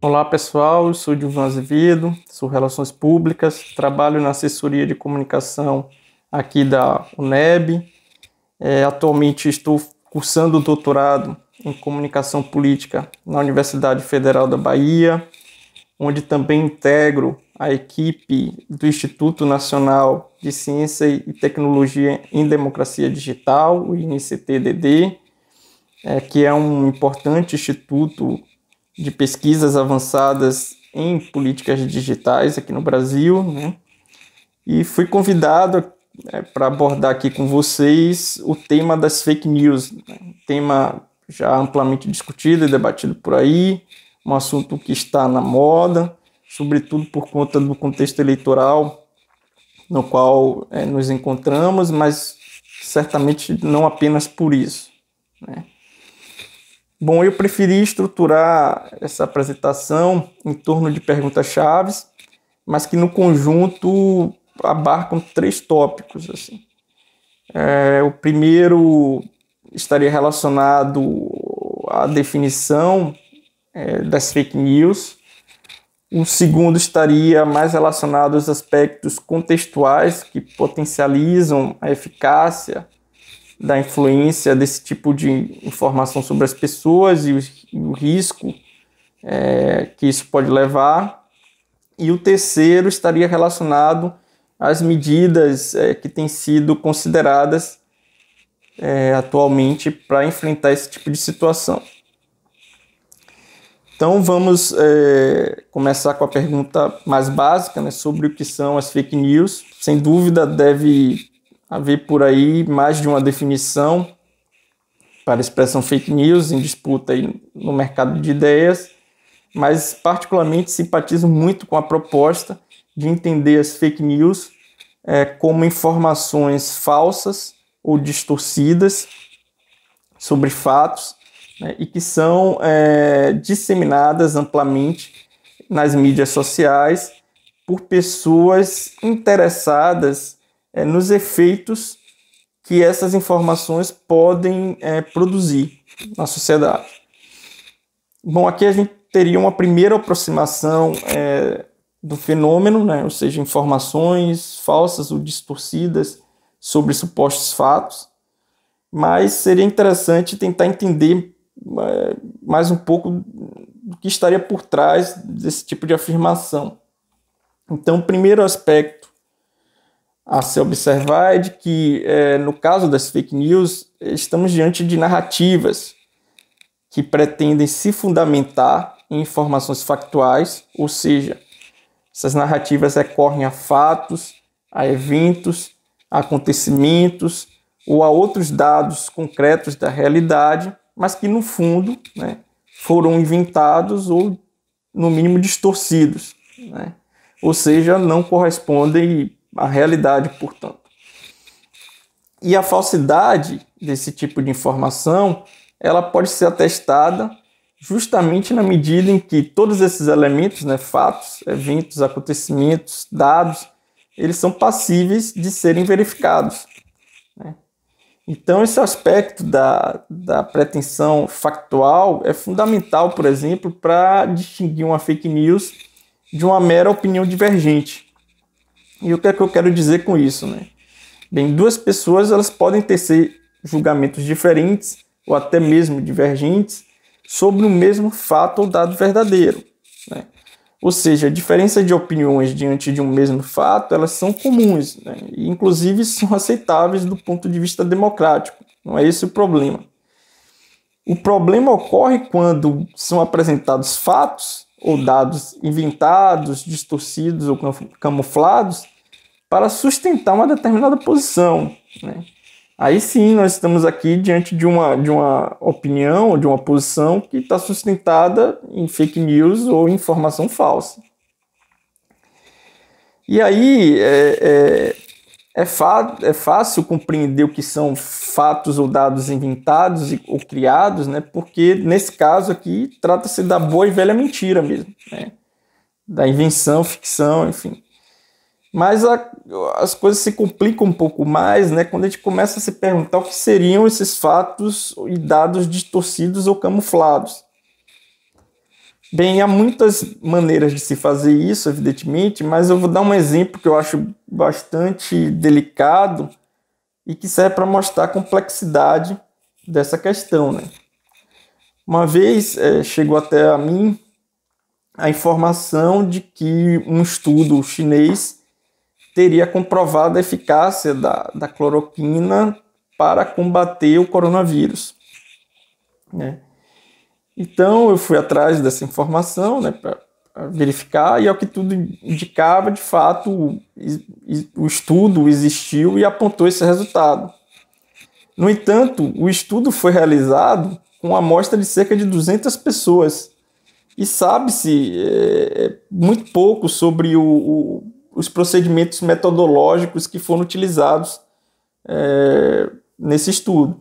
Olá pessoal, eu sou Dilvan Azevedo, sou Relações Públicas, trabalho na assessoria de comunicação aqui da UNEB. É, atualmente estou cursando o doutorado em comunicação política na Universidade Federal da Bahia, onde também integro a equipe do Instituto Nacional de Ciência e Tecnologia em Democracia Digital, o INCTDD, é, que é um importante instituto de pesquisas avançadas em políticas digitais aqui no Brasil, né? E fui convidado é, para abordar aqui com vocês o tema das fake news, né? tema já amplamente discutido e debatido por aí, um assunto que está na moda, sobretudo por conta do contexto eleitoral no qual é, nos encontramos, mas certamente não apenas por isso, né? Bom, eu preferi estruturar essa apresentação em torno de perguntas-chave, mas que no conjunto abarcam três tópicos. Assim. É, o primeiro estaria relacionado à definição é, das fake news. O segundo estaria mais relacionado aos aspectos contextuais que potencializam a eficácia da influência desse tipo de informação sobre as pessoas e o, e o risco é, que isso pode levar. E o terceiro estaria relacionado às medidas é, que têm sido consideradas é, atualmente para enfrentar esse tipo de situação. Então vamos é, começar com a pergunta mais básica né, sobre o que são as fake news. Sem dúvida deve haver por aí mais de uma definição para a expressão fake news em disputa aí no mercado de ideias, mas particularmente simpatizo muito com a proposta de entender as fake news é, como informações falsas ou distorcidas sobre fatos né, e que são é, disseminadas amplamente nas mídias sociais por pessoas interessadas é, nos efeitos que essas informações podem é, produzir na sociedade. Bom, aqui a gente teria uma primeira aproximação é, do fenômeno, né? ou seja, informações falsas ou distorcidas sobre supostos fatos, mas seria interessante tentar entender é, mais um pouco do que estaria por trás desse tipo de afirmação. Então, o primeiro aspecto a se observar é de que, é, no caso das fake news, estamos diante de narrativas que pretendem se fundamentar em informações factuais, ou seja, essas narrativas recorrem a fatos, a eventos, a acontecimentos ou a outros dados concretos da realidade, mas que, no fundo, né, foram inventados ou, no mínimo, distorcidos. Né? Ou seja, não correspondem a realidade, portanto. E a falsidade desse tipo de informação, ela pode ser atestada justamente na medida em que todos esses elementos, né, fatos, eventos, acontecimentos, dados, eles são passíveis de serem verificados. Né? Então, esse aspecto da, da pretensão factual é fundamental, por exemplo, para distinguir uma fake news de uma mera opinião divergente. E o que é que eu quero dizer com isso, né? Bem, duas pessoas elas podem ser julgamentos diferentes ou até mesmo divergentes sobre o mesmo fato ou dado verdadeiro, né? Ou seja, a diferença de opiniões diante de um mesmo fato, elas são comuns, né? e inclusive são aceitáveis do ponto de vista democrático. Não é esse o problema. O problema ocorre quando são apresentados fatos ou dados inventados, distorcidos ou camuflados para sustentar uma determinada posição. Né? Aí sim nós estamos aqui diante de uma, de uma opinião ou de uma posição que está sustentada em fake news ou informação falsa. E aí, é, é, é, é fácil compreender o que são fatos ou dados inventados e, ou criados, né? porque nesse caso aqui trata-se da boa e velha mentira mesmo, né? da invenção, ficção, enfim. Mas a, as coisas se complicam um pouco mais né? quando a gente começa a se perguntar o que seriam esses fatos e dados distorcidos ou camuflados. Bem, há muitas maneiras de se fazer isso, evidentemente, mas eu vou dar um exemplo que eu acho bastante delicado e que serve para mostrar a complexidade dessa questão. Né? Uma vez é, chegou até a mim a informação de que um estudo chinês teria comprovado a eficácia da, da cloroquina para combater o coronavírus. Né? Então eu fui atrás dessa informação, né, para verificar, e ao é que tudo indicava, de fato, o, o estudo existiu e apontou esse resultado. No entanto, o estudo foi realizado com uma amostra de cerca de 200 pessoas e sabe-se é, é, muito pouco sobre o, o, os procedimentos metodológicos que foram utilizados é, nesse estudo.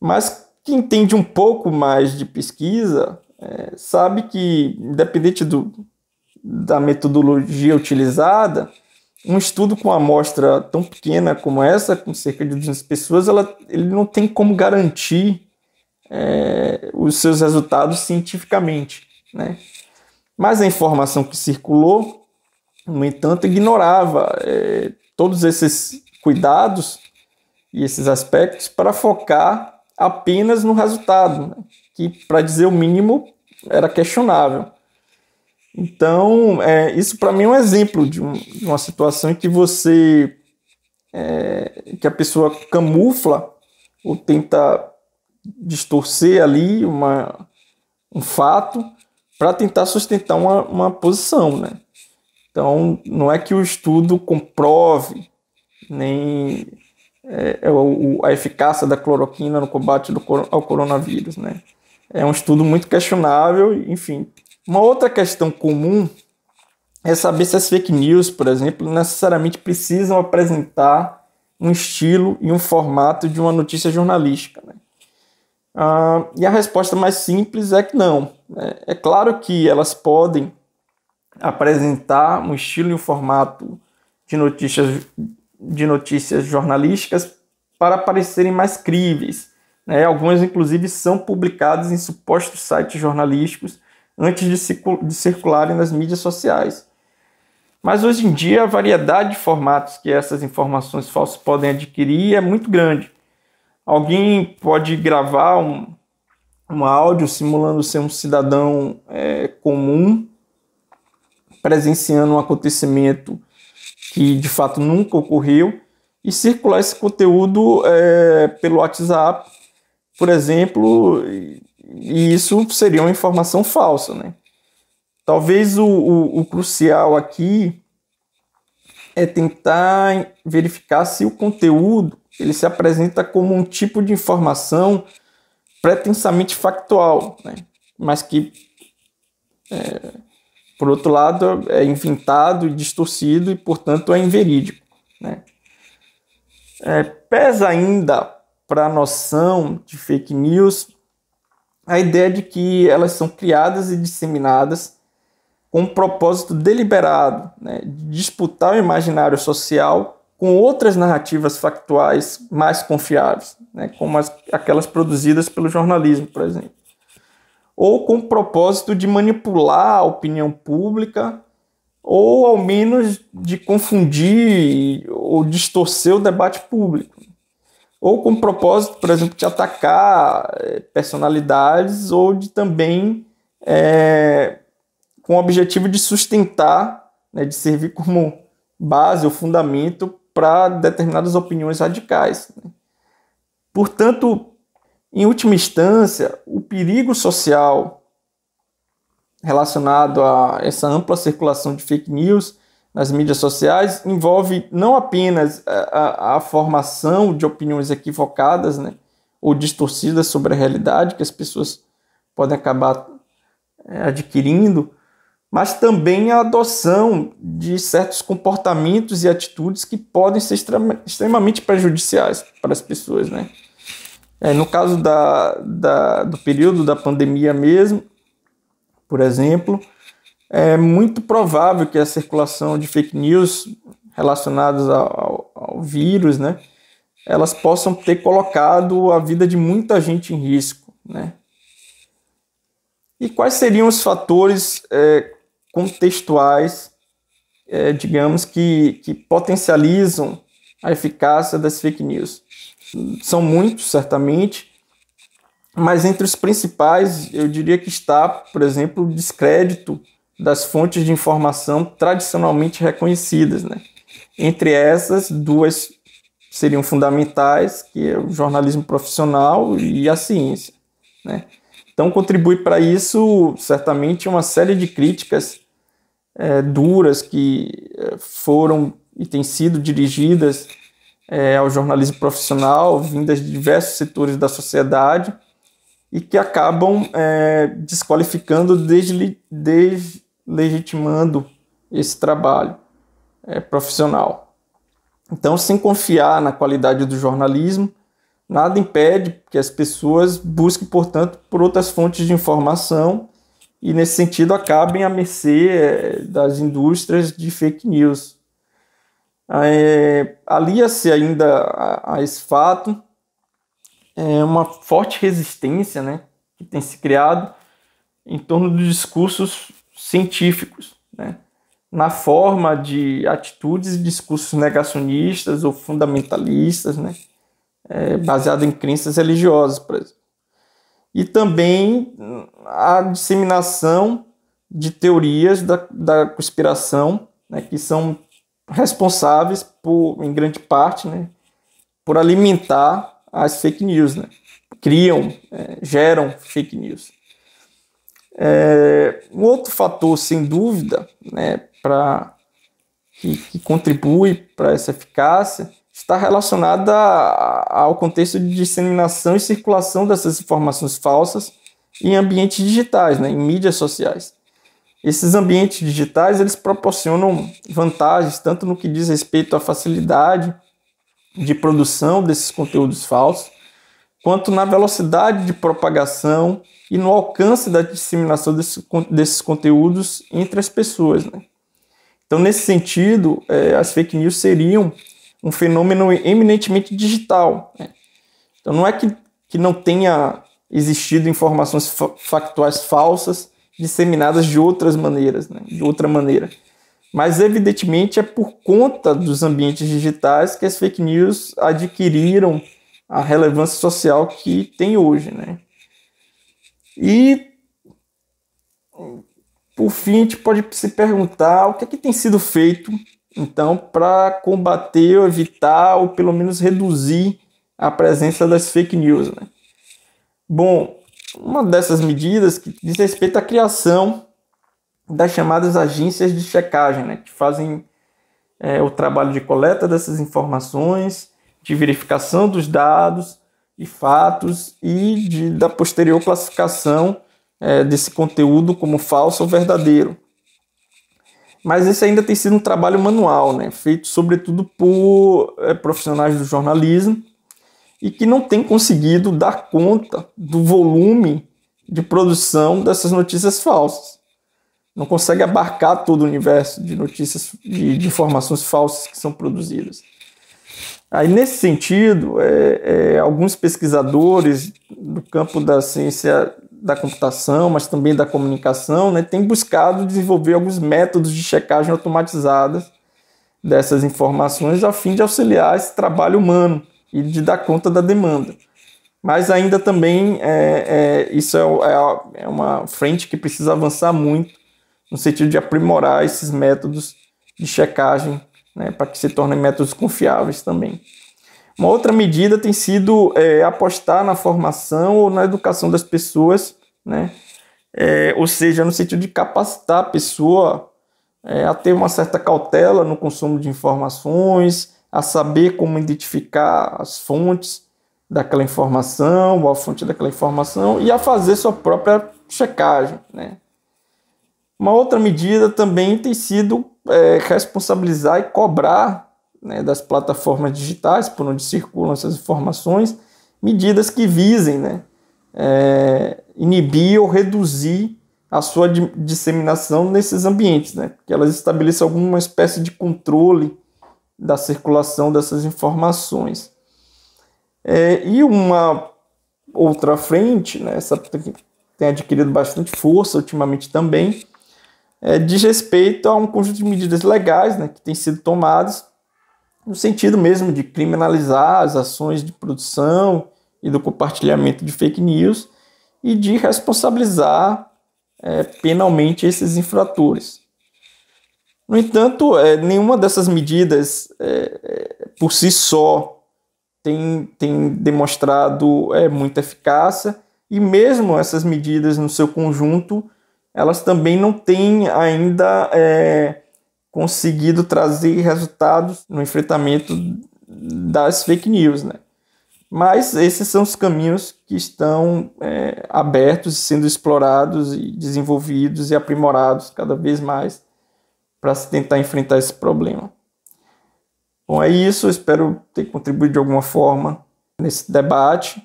Mas que entende um pouco mais de pesquisa é, sabe que, independente do, da metodologia utilizada, um estudo com uma amostra tão pequena como essa, com cerca de 200 pessoas, ela, ele não tem como garantir é, os seus resultados cientificamente. Né? Mas a informação que circulou, no entanto, ignorava é, todos esses cuidados e esses aspectos para focar apenas no resultado, né? que, para dizer o mínimo, era questionável. Então, é, isso para mim é um exemplo de, um, de, uma situação em que você. É, que a pessoa camufla ou tenta distorcer ali uma, um fato para tentar sustentar uma, uma posição, né? Então, não é que o estudo comprove, nem é, é a eficácia da cloroquina no combate do, ao coronavírus. Né? É um estudo muito questionável, enfim. Uma outra questão comum é saber se as fake news, por exemplo, necessariamente precisam apresentar um estilo e um formato de uma notícia jornalística. Né? Ah, e a resposta mais simples é que não. Né? É claro que elas podem apresentar um estilo e um formato de notícias de notícias jornalísticas para parecerem mais críveis. Né? Algumas, inclusive, são publicadas em supostos sites jornalísticos antes de, circularem nas mídias sociais. Mas hoje em dia, a variedade de formatos que essas informações falsas podem adquirir é muito grande. Alguém pode gravar um, um áudio simulando ser um cidadão é, comum, presenciando um acontecimento que de fato nunca ocorreu, e circular esse conteúdo é, pelo WhatsApp, por exemplo, e isso seria uma informação falsa, né? Talvez o, o, o crucial aqui é tentar verificar se o conteúdo ele se apresenta como um tipo de informação pretensamente factual, né? mas que é, por outro lado, é inventado e distorcido e, portanto, é inverídico. Né? É, pesa ainda para a noção de fake news a ideia de que elas são criadas e disseminadas com um propósito deliberado né, de disputar o imaginário social com outras narrativas factuais mais confiáveis, né, como as, aquelas produzidas pelo jornalismo, por exemplo ou com o propósito de manipular a opinião pública, ou ao menos de confundir ou distorcer o debate público. Ou com o propósito, por exemplo, de atacar eh, personalidades, ou de também é, com o objetivo de sustentar, né, de servir como base ou fundamento para determinadas opiniões radicais. Né. Portanto, em última instância, o perigo social relacionado a essa ampla circulação de fake news nas mídias sociais envolve não apenas eh, a, a, a formação de opiniões equivocadas né, ou distorcidas sobre a realidade que as pessoas podem acabar eh, adquirindo, mas também a adoção de certos comportamentos e atitudes que podem ser extremamente prejudiciais para as pessoas, né? É, no caso da, da, do período da pandemia mesmo, por exemplo, é muito provável que a circulação de fake news relacionadas ao, ao, vírus, né, elas possam ter colocado a vida de muita gente em risco, né? E quais seriam os fatores é, contextuais, é, digamos, que, que potencializam a eficácia das fake news? São muitos, certamente, mas entre os principais, eu diria que está, por exemplo, o descrédito das fontes de informação tradicionalmente reconhecidas. Né? Entre essas, duas seriam fundamentais, que é o jornalismo profissional e a ciência. Né? Então, contribui para isso, certamente, uma série de críticas é, duras que eh, foram e têm sido dirigidas é, ao jornalismo profissional, vindas de diversos setores da sociedade e que acabam é, desqualificando, deslegitimando esse trabalho é, profissional. Então, sem confiar na qualidade do jornalismo, nada impede que as pessoas busquem, portanto, por outras fontes de informação e, nesse sentido, acabem à mercê é, das indústrias de fake news é, Alia-se ainda a, a, esse fato é uma forte resistência né, que tem se criado em torno dos discursos científicos, né, na forma de atitudes e discursos negacionistas ou fundamentalistas, né, é, baseado em crenças religiosas, por exemplo. E também a disseminação de teorias da, da conspiração, né, que são responsáveis por, em grande parte, né, por alimentar as fake news, né? Criam, é, geram fake news. É, um outro fator, sem dúvida, né, para que, que, contribui para essa eficácia está relacionada ao contexto de disseminação e circulação dessas informações falsas em ambientes digitais, né, em mídias sociais. Esses ambientes digitais, eles proporcionam vantagens tanto no que diz respeito à facilidade de produção desses conteúdos falsos, quanto na velocidade de propagação e no alcance da disseminação desse, desses conteúdos entre as pessoas. Né? Então, nesse sentido, é, as fake news seriam um fenômeno eminentemente digital. Né? Então, não é que, que não tenha existido informações fa factuais falsas disseminadas de outras maneiras, né? de outra maneira. Mas, evidentemente, é por conta dos ambientes digitais que as fake news adquiriram a relevância social que tem hoje. Né? E, por fim, a gente pode se perguntar o que, é que tem sido feito, então, para combater ou evitar ou pelo menos reduzir a presença das fake news. Né? Bom, uma dessas medidas que diz respeito à criação das chamadas agências de checagem, né, que fazem é, o trabalho de coleta dessas informações, de verificação dos dados e fatos e de, da posterior classificação é, desse conteúdo como falso ou verdadeiro. Mas esse ainda tem sido um trabalho manual, né, feito sobretudo por é, profissionais do jornalismo e que não tem conseguido dar conta do volume de produção dessas notícias falsas. Não consegue abarcar todo o universo de notícias, de, de informações falsas que são produzidas. Aí, nesse sentido, é, é, alguns pesquisadores do campo da ciência da computação, mas também da comunicação, né, têm buscado desenvolver alguns métodos de checagem automatizadas dessas informações a fim de auxiliar esse trabalho humano e de dar conta da demanda. Mas ainda também é, é, isso é, é, é uma frente que precisa avançar muito no sentido de aprimorar esses métodos de checagem né, para que se tornem métodos confiáveis também. Uma outra medida tem sido é, apostar na formação ou na educação das pessoas, né? É, ou seja, no sentido de capacitar a pessoa é, a ter uma certa cautela no consumo de informações, a saber como identificar as fontes daquela informação ou a fonte daquela informação e a fazer sua própria checagem. Né? Uma outra medida também tem sido é, responsabilizar e cobrar né, das plataformas digitais por onde circulam essas informações medidas que visem né, é, inibir ou reduzir a sua disseminação nesses ambientes, né? que elas estabeleçam alguma espécie de controle da circulação dessas informações. É, e uma outra frente, né, essa tem adquirido bastante força ultimamente também, é, diz respeito a um conjunto de medidas legais né, que têm sido tomadas no sentido mesmo de criminalizar as ações de produção e do compartilhamento de fake news e de responsabilizar é, penalmente esses infratores. No entanto, é, nenhuma dessas medidas é, é, por si só tem, tem demonstrado é, muita eficácia, e mesmo essas medidas no seu conjunto, elas também não têm ainda é, conseguido trazer resultados no enfrentamento das fake news. Né? Mas esses são os caminhos que estão é, abertos, sendo explorados e desenvolvidos e aprimorados cada vez mais para se tentar enfrentar esse problema. Bom, é isso. Espero ter contribuído de alguma forma nesse debate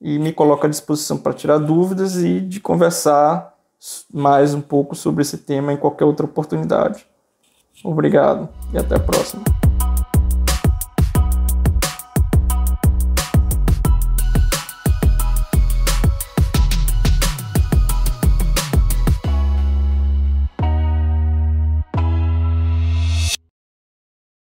e me coloco à disposição para tirar dúvidas e de conversar mais um pouco sobre esse tema em qualquer outra oportunidade. Obrigado e até a próxima.